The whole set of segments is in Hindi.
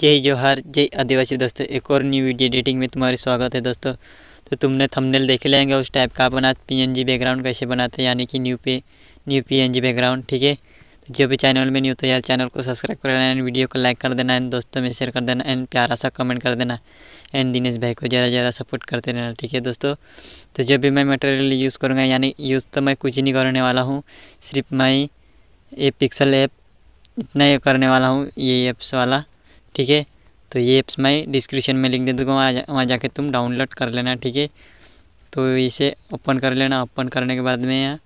जय जोहार जय आदिवासी दोस्तों एक और न्यू वीडियो एडिटिंग में तुम्हारी स्वागत है दोस्तों तो तुमने थंबनेल देख लेंगे उस टाइप का बना पीएनजी बैकग्राउंड कैसे बनाते हैं यानी कि न्यू पे न्यू पीएनजी बैकग्राउंड ठीक है तो जो भी चैनल में न्यू तो यार चैनल को सब्सक्राइब कर लेना एंड वीडियो को लाइक कर देना एंड दोस्तों में शेयर कर देना एंड प्यारा सा कमेंट कर देना एंड दिनेश भाई को ज़रा ज़रा सपोर्ट करते रहना ठीक है दोस्तों तो जब भी मैं मटेरियल यूज़ करूँगा यानी यूज़ तो मैं कुछ नहीं करने वाला हूँ सिर्फ मैं ये पिक्सल ऐप इतना ये करने वाला हूँ ये ऐप्स वाला ठीक है तो ये ऐप्स मैं डिस्क्रिप्शन में लिंक दे दूँगा वहाँ जा वहाँ जाके तुम डाउनलोड कर लेना ठीक है तो इसे ओपन कर लेना ओपन करने के बाद में यहाँ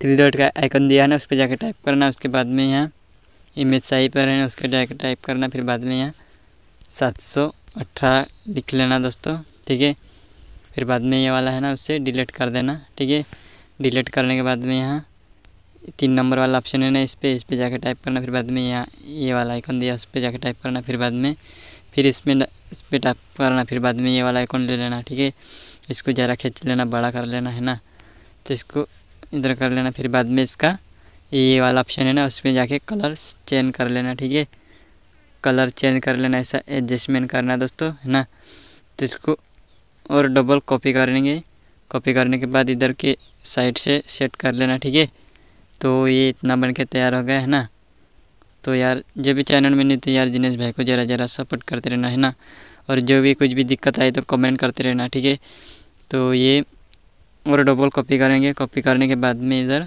थ्री डॉट का आइकन दिया है ना उस पर जाके टाइप करना उसके बाद में यहाँ इमेज सही पर है ना उसके जाके टाइप करना फिर बाद में यहाँ सात सौ अठारह लिख लेना दोस्तों ठीक है फिर बाद में ये वाला है ना उससे डिलीट कर देना ठीक है डिलीट करने के बाद में यहाँ तीन नंबर वाला ऑप्शन है ना इस पर इस पर जाकर टाइप करना फिर बाद में यहाँ ये वाला आइकन दिया उस पर जाकर टाइप करना फिर बाद में फिर इसमें इस पर टाइप करना फिर बाद में ये वाला आइकन ले लेना ठीक है इसको ज़रा खींच लेना बड़ा कर लेना है ना तो इसको इधर कर लेना फिर बाद में इसका ये वाला ऑप्शन है ना उसमें जाके कलर चेंज कर लेना ठीक है कलर चेंज कर लेना ऐसा एडजस्टमेंट करना दोस्तों है ना तो इसको और डबल कॉपी कर लेंगे कॉपी करने के बाद इधर के साइड से सेट कर लेना ठीक है तो ये इतना बन के तैयार हो गया है ना तो यार जो भी चैनल में नहीं तो यार दिनेश भाई को ज़रा ज़रा सपोर्ट करते रहना है ना और जो भी कुछ भी दिक्कत आए तो कमेंट करते रहना ठीक है तो ये और डबल कॉपी करेंगे कॉपी करने के बाद में इधर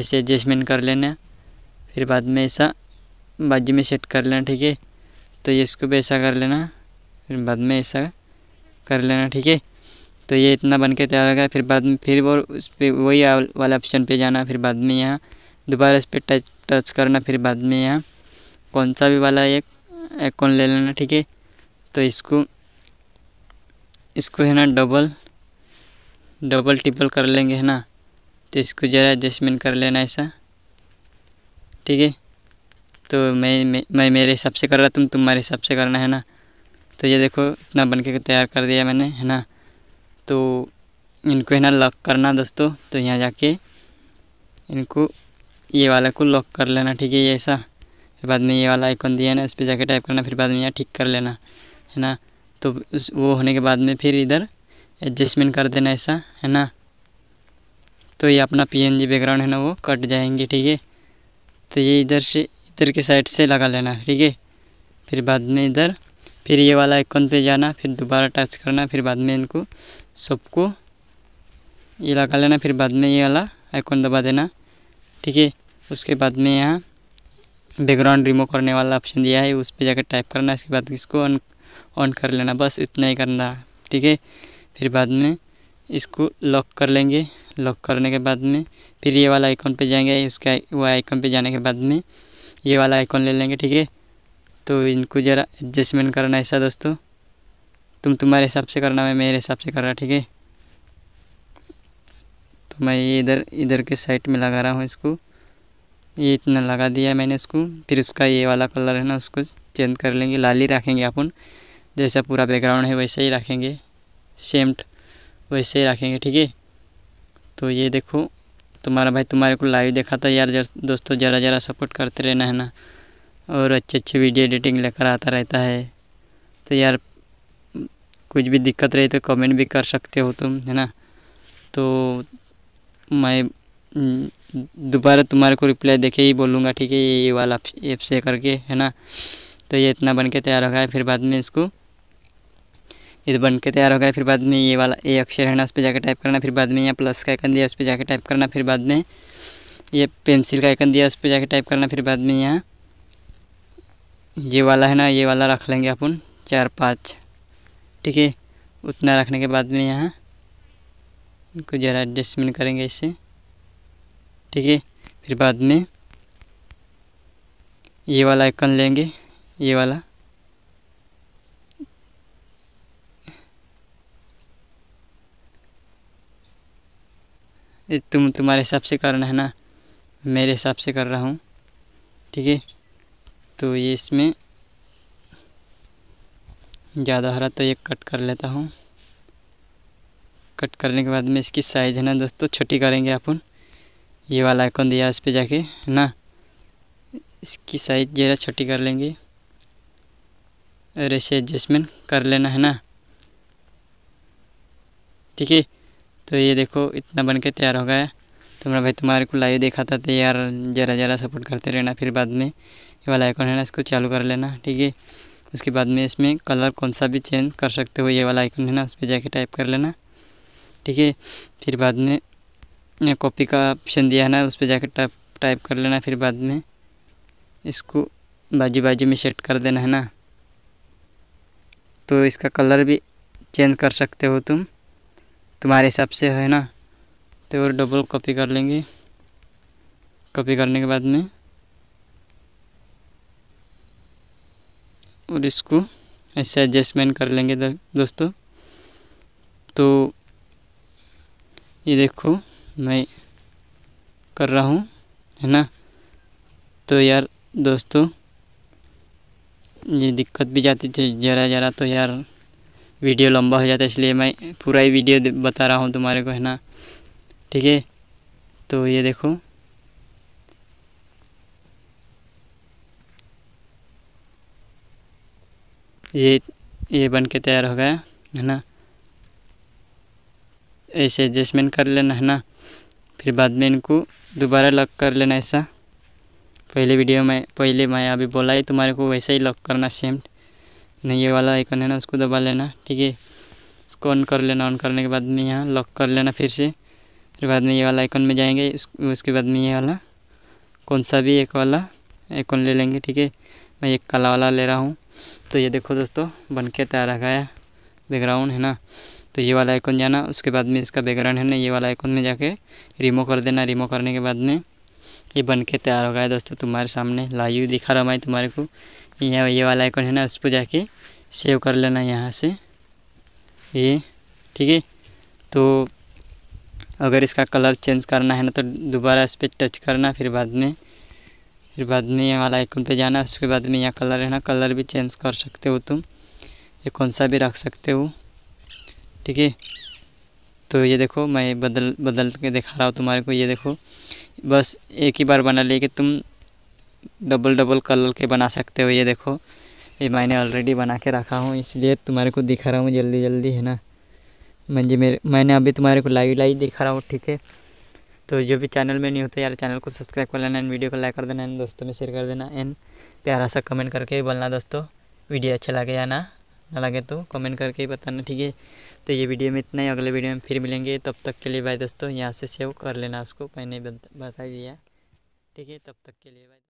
ऐसे एडजस्टमेंट कर लेना फिर बाद में ऐसा बाजू में सेट कर लेना ठीक है तो ये इसको भी ऐसा कर लेना फिर बाद में ऐसा कर लेना ठीक है तो ये इतना बन के तैयार हो गया फिर बाद में फिर वो उस पर वही वाला ऑप्शन पे जाना फिर बाद में यहाँ दोबारा इस पर टच टच करना फिर बाद में यहाँ कौन सा भी वाला एक कौन ले लेना ठीक है तो इसको इसको है ना डबल डबल ट्रिपल कर लेंगे है ना तो इसको ज़रा एडजस्टमेंट कर लेना ऐसा ठीक है तो मैं मैं, मैं मेरे हिसाब से कर रहा तुम तुम्हारे हिसाब से करना है ना तो ये देखो इतना बन के तैयार कर दिया मैंने है ना तो इनको है ना लॉक करना दोस्तों तो यहाँ जाके इनको ये वाला को लॉक कर लेना ठीक है ये ऐसा फिर बाद में ये वाला आइकॉन दिया है ना इस पर जाके टाइप करना फिर बाद में यहाँ ठीक कर लेना है ना तो वो होने के बाद में फिर इधर एडजस्टमेंट कर देना ऐसा है ना तो ये अपना जी बैकग्राउंड है ना वो कट जाएंगे ठीक है तो ये इधर से इधर के साइड से लगा लेना ठीक है फिर बाद में इधर फिर ये वाला आइकॉन पे जाना फिर दोबारा टच करना फिर बाद में इनको सबको ये लगा लेना फिर बाद में ये वाला आइकॉन दबा देना ठीक है उसके बाद में यहाँ बैकग्राउंड रिमूव करने वाला ऑप्शन दिया है उस पर जाकर टाइप करना इसके बाद इसको ऑन ऑन कर लेना बस इतना ही करना ठीक है फिर बाद में इसको लॉक कर लेंगे लॉक करने के बाद में फिर ये वाला आइकॉन पे जाएंगे उसके वो आइकॉन पे जाने के बाद में ये वाला आइकॉन ले लेंगे ठीक है तो इनको ज़रा एडजस्टमेंट करना ऐसा दोस्तों तुम तुम्हारे हिसाब से करना मैं मेरे हिसाब से कर रहा ठीक है तो मैं ये इधर इधर के साइड में लगा रहा हूँ इसको ये इतना लगा दिया मैंने इसको फिर उसका ये वाला कलर है ना उसको चेंज कर लेंगे लाली रखेंगे अपन जैसा पूरा बैकग्राउंड है वैसे ही रखेंगे सेम वैसे ही रखेंगे ठीक है तो ये देखो तुम्हारा भाई तुम्हारे को लाइव देखा था यार जर, दोस्तों ज़रा ज़रा सपोर्ट करते रहना है ना और अच्छे अच्छे वीडियो एडिटिंग लेकर आता रहता है तो यार कुछ भी दिक्कत रही तो कमेंट भी कर सकते हो तुम है ना तो मैं दोबारा तुम्हारे को रिप्लाई देखे ही बोलूँगा ठीक है ये वाला ऐप से करके है ना तो ये इतना बन के तैयार हो गया है फिर बाद में इसको ये बन के तैयार हो गया फिर बाद में ये वाला ए अक्षर है ना उस पर जाकर टाइप करना फिर बाद में यहाँ प्लस का आइकन दिया उस पर जाकर टाइप करना फिर बाद में ये पेंसिल का आइकन दिया उस पर जाकर टाइप करना फिर बाद में यहाँ ये वाला है ना ये वाला रख लेंगे अपन चार पाँच ठीक है उतना रखने के बाद में यहाँ इनको ज़रा एडजस्टमेंट करेंगे इससे ठीक है फिर बाद में ये वाला आइकन लेंगे ये वाला तुम तुम्हारे हिसाब से करना है ना मेरे हिसाब से कर रहा हूँ ठीक है तो ये इसमें ज़्यादा हरा तो ये कट कर लेता हूँ कट करने के बाद में इसकी साइज़ है ना दोस्तों छोटी करेंगे अपन ये वाला आइकन दिया इस पर जाके ना इसकी साइज़ ज़रा छोटी कर लेंगे और ऐसे एडजस्टमेंट कर लेना है ना ठीक है तो ये देखो इतना बन के तैयार हो गया तो मेरा भाई तुम्हारे को लाइव देखा था तो यार ज़रा ज़रा सपोर्ट करते रहना फिर बाद में ये वाला आइकन है ना इसको चालू कर लेना ठीक है उसके बाद में इसमें कलर कौन सा भी चेंज कर सकते हो ये वाला आइकन है ना उस पर जाके टाइप कर लेना ठीक है फिर बाद में कॉपी का ऑप्शन दिया है ना उस पर जाके टाइप टाइप कर लेना फिर बाद में इसको बाजू बाजू में सेट कर देना है ना तो इसका कलर भी चेंज कर सकते हो तुम तुम्हारे हिसाब से है ना तो डबल कॉपी कर लेंगे कॉपी करने के बाद में और इसको ऐसे एडजस्टमेंट कर लेंगे दोस्तों तो ये देखो मैं कर रहा हूँ है ना तो यार दोस्तों ये दिक्कत भी जाती थी ज़रा ज़रा तो यार वीडियो लंबा हो जाता है इसलिए मैं पूरा ही वीडियो बता रहा हूँ तुम्हारे को है ना ठीक है तो ये देखो ये ये बन के तैयार हो गया है ना ऐसे एडजस्टमेंट कर लेना है ना फिर बाद में इनको दोबारा लॉक कर लेना ऐसा पहले वीडियो में पहले मैं अभी बोला है तुम्हारे को वैसे ही लॉक करना सेम नहीं ये वाला आइकन है ना उसको दबा लेना ठीक है उसको ऑन कर लेना ऑन करने के बाद में यहाँ लॉक कर लेना फिर से फिर बाद में ये वाला आइकन में जाएंगे उस, उसके बाद में ये वाला कौन सा भी एक वाला आइकन ले लेंगे ठीक है मैं एक काला वाला ले रहा हूँ तो ये देखो दोस्तों बन के तैयार आ गया बैकग्राउंड है ना तो ये वाला आइकन जाना उसके बाद में इसका बैकग्राउंड है ना ये वाला आइकन में जाके रिमूव कर देना रिमूव करने के बाद में ये बन के तैयार हो गया दोस्तों तुम्हारे सामने लाइव दिखा रहा मैं तुम्हारे को यहाँ ये वाला आइकन है ना उस पर जाके सेव कर लेना यहाँ से ये ठीक है तो अगर इसका कलर चेंज करना है ना तो दोबारा इस पर टच करना फिर बाद में फिर बाद में ये वाला आइकन पे जाना उसके बाद में यहाँ कलर है ना कलर भी चेंज कर सकते हो तुम ये कौन सा भी रख सकते हो ठीक है तो ये देखो मैं बदल बदल के दिखा रहा हूँ तुम्हारे को ये देखो बस एक ही बार बना लेके कि तुम डबल डबल कलर के बना सकते हो ये देखो ये मैंने ऑलरेडी बना के रखा हूँ इसलिए तुम्हारे को दिखा रहा हूँ जल्दी जल्दी है ना मैं जी मेरे मैंने अभी तुम्हारे को लाइव लाइव दिखा रहा हूँ ठीक है तो जो भी चैनल में नहीं होता यार चैनल को सब्सक्राइब कर लेना एंड वीडियो को लाइक कर देना एंड दोस्तों में शेयर कर देना एंड प्यारा सा कमेंट करके बोलना दोस्तों वीडियो अच्छा लगे या ना ना लगे तो कमेंट करके ही बताना ठीक है तो ये वीडियो में इतना ही अगले वीडियो में फिर मिलेंगे तब तक के लिए बाय दोस्तों यहाँ से सेव कर लेना उसको मैंने बता दिया ठीक है तब तक के लिए बाय